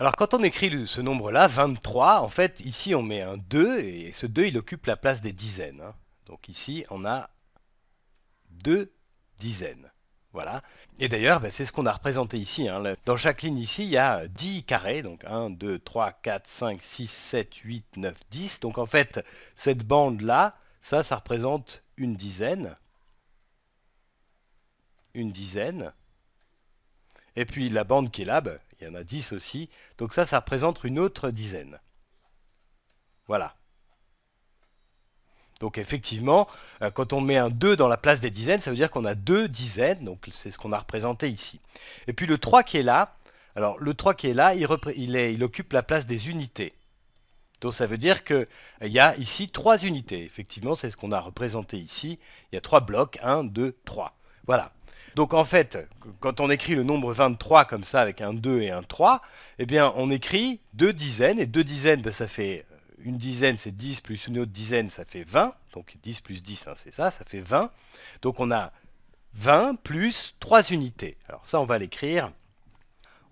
Alors quand on écrit ce nombre-là, 23, en fait, ici on met un 2, et ce 2, il occupe la place des dizaines. Hein. Donc ici, on a deux dizaines. Voilà. Et d'ailleurs, ben, c'est ce qu'on a représenté ici. Hein. Dans chaque ligne ici, il y a 10 euh, carrés. Donc 1, 2, 3, 4, 5, 6, 7, 8, 9, 10. Donc en fait, cette bande-là, ça, ça représente une dizaine. Une dizaine. Et puis la bande qui est là, ben, il y en a 10 aussi. Donc ça, ça représente une autre dizaine. Voilà. Donc effectivement, euh, quand on met un 2 dans la place des dizaines, ça veut dire qu'on a deux dizaines, donc c'est ce qu'on a représenté ici. Et puis le 3 qui est là, alors le 3 qui est là, il, il occupe la place des unités. Donc ça veut dire qu'il euh, y a ici trois unités. Effectivement, c'est ce qu'on a représenté ici. Il y a trois blocs, 1, 2, 3. Voilà. Donc en fait, quand on écrit le nombre 23 comme ça avec un 2 et un 3, eh bien on écrit deux dizaines, et deux dizaines, ben, ça fait euh, une dizaine c'est 10 plus une autre dizaine ça fait 20, donc 10 plus 10 hein, c'est ça, ça fait 20. Donc on a 20 plus 3 unités. Alors ça on va l'écrire,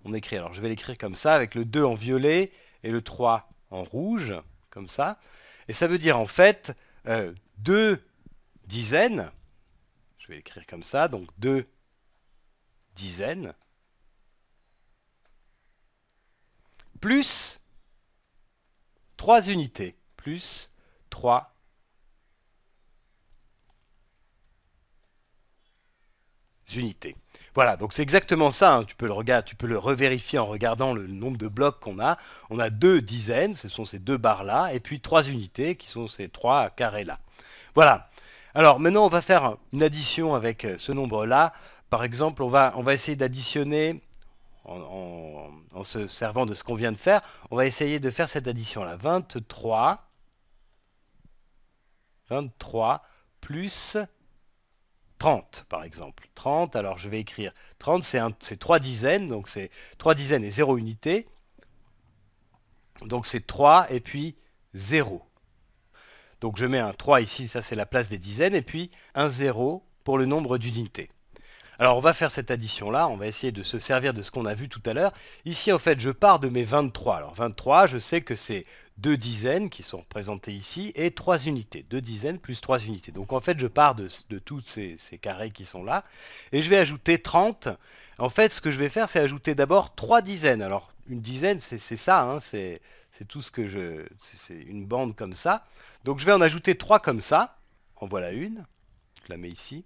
on écrit, alors je vais l'écrire comme ça avec le 2 en violet et le 3 en rouge, comme ça. Et ça veut dire en fait euh, deux dizaines, vais l'écrire comme ça, donc deux dizaines, plus trois unités, plus trois unités. Voilà, donc c'est exactement ça, hein. tu, peux le regard, tu peux le revérifier en regardant le nombre de blocs qu'on a. On a deux dizaines, ce sont ces deux barres-là, et puis trois unités qui sont ces trois carrés-là. Voilà, alors maintenant, on va faire une addition avec euh, ce nombre-là. Par exemple, on va, essayer d'additionner, en, se servant de ce qu'on vient de faire, on va essayer de faire cette addition-là. 23, 23 plus 30, par exemple. 30, alors je vais écrire 30, c'est 3 dizaines, donc c'est 3 dizaines et 0 unité. Donc c'est 3 et puis 0. Donc je mets un 3 ici, ça c'est la place des dizaines, et puis un 0 pour le nombre d'unités. Alors on va faire cette addition là, on va essayer de se servir de ce qu'on a vu tout à l'heure. Ici en fait je pars de mes 23. Alors 23 je sais que c'est deux dizaines qui sont représentées ici et trois unités. Deux dizaines plus trois unités. Donc en fait, je pars de, tous ces, carrés qui sont là et je vais ajouter 30. En fait, ce que je vais faire, c'est ajouter d'abord trois dizaines. Alors une dizaine, c'est ça, hein, c'est tout ce que je... C'est une bande comme ça. Donc je vais en ajouter trois comme ça. En voilà une. Je la mets ici.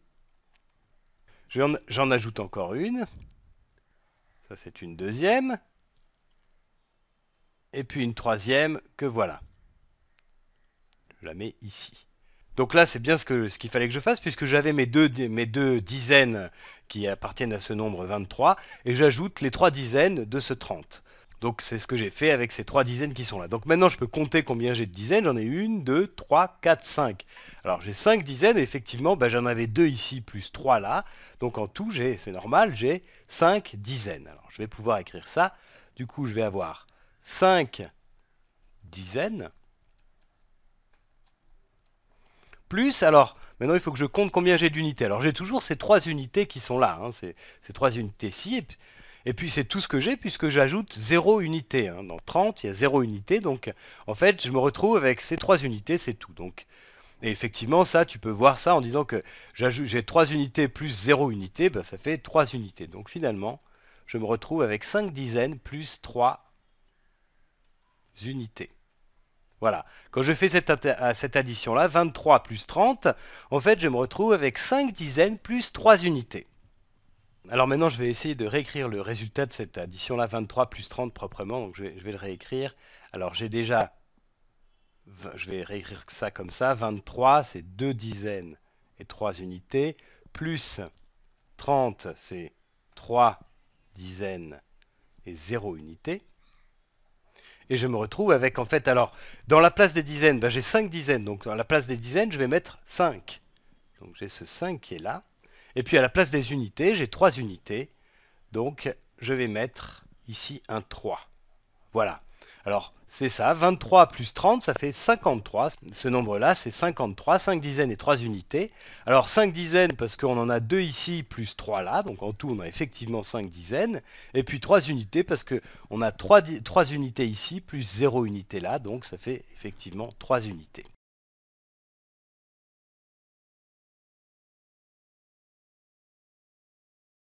J'en ajoute encore une. Ça, c'est une deuxième et puis une troisième que voilà. Je la mets ici. Donc là, c'est bien ce qu'il fallait que je fasse, puisque j'avais mes deux, mes deux dizaines qui appartiennent à ce nombre 23, et j'ajoute les trois dizaines de ce 30. Donc c'est ce que j'ai fait avec ces trois dizaines qui sont là. Donc maintenant je peux compter combien j'ai de dizaines. J'en ai une, deux, trois, quatre, cinq. Alors j'ai cinq dizaines et effectivement bah, j'en avais deux ici plus trois là. Donc en tout, c'est normal, j'ai cinq dizaines. Alors je vais pouvoir écrire ça. Du coup je vais avoir 5 dizaines. Plus, alors, maintenant il faut que je compte combien j'ai d'unités. Alors j'ai toujours ces 3 unités qui sont là, hein, ces, 3 trois unités-ci. Et, puis c'est tout ce que j'ai puisque j'ajoute 0 unité. Hein. Dans 30, il y a 0 unité. Donc en fait, je me retrouve avec ces trois unités, c'est tout. Donc et effectivement, ça, tu peux voir ça en disant que j'ai 3 unités plus 0 unité, ben, ça fait 3 unités. Donc finalement, je me retrouve avec 5 dizaines plus 3 unités. Voilà, quand je fais cette, euh, cette addition-là, 23 plus 30, en fait je me retrouve avec 5 dizaines plus 3 unités. Alors maintenant je vais essayer de réécrire le résultat de cette addition-là, 23 plus 30 proprement, je vais, je vais le réécrire. Alors j'ai déjà, je vais réécrire ça comme ça, 23 c'est 2 dizaines et 3 unités, plus 30 c'est 3 dizaines et 0 unités. Et je me retrouve avec, en fait, alors, dans la place des dizaines, ben, j'ai 5 dizaines. Donc, dans la place des dizaines, je vais mettre 5. Donc, j'ai ce 5 qui est là. Et puis, à la place des unités, j'ai 3 unités. Donc, je vais mettre ici un 3. Voilà. Alors, c'est ça, 23 plus 30, ça fait 53. Ce nombre-là, c'est 53, 5 dizaines et 3 unités. Alors, 5 dizaines, parce qu'on en a 2 ici, plus 3 là, donc en tout, on a effectivement 5 dizaines. Et puis 3 unités, parce qu'on a 3, unités ici, plus 0 unités là, donc ça fait effectivement 3 unités.